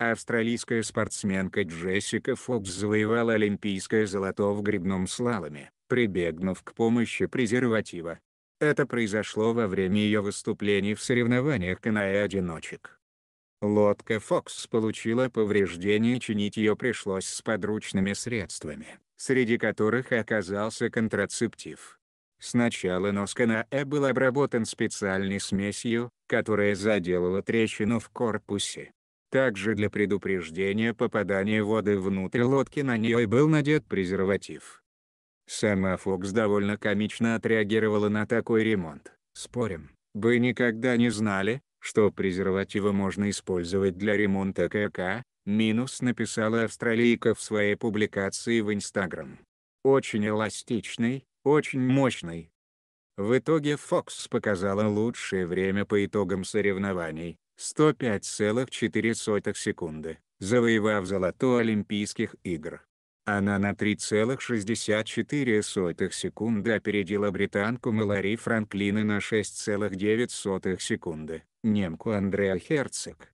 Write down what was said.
Австралийская спортсменка Джессика Фокс завоевала олимпийское золото в грибном слаломе, прибегнув к помощи презерватива. Это произошло во время ее выступлений в соревнованиях каноэ одиночек Лодка «Фокс» получила повреждение чинить ее пришлось с подручными средствами, среди которых оказался контрацептив. Сначала нос каноэ был обработан специальной смесью, которая заделала трещину в корпусе. Также для предупреждения попадания воды внутрь лодки на нее был надет презерватив. Сама Фокс довольно комично отреагировала на такой ремонт. Спорим, бы никогда не знали, что презервативы можно использовать для ремонта КК, минус написала австралийка в своей публикации в Инстаграм. Очень эластичный, очень мощный. В итоге Фокс показала лучшее время по итогам соревнований, 105,4 секунды, завоевав золото Олимпийских игр. Она на 3,64 секунды опередила британку Малари Франклина на 6,9 секунды, немку Андреа Херцог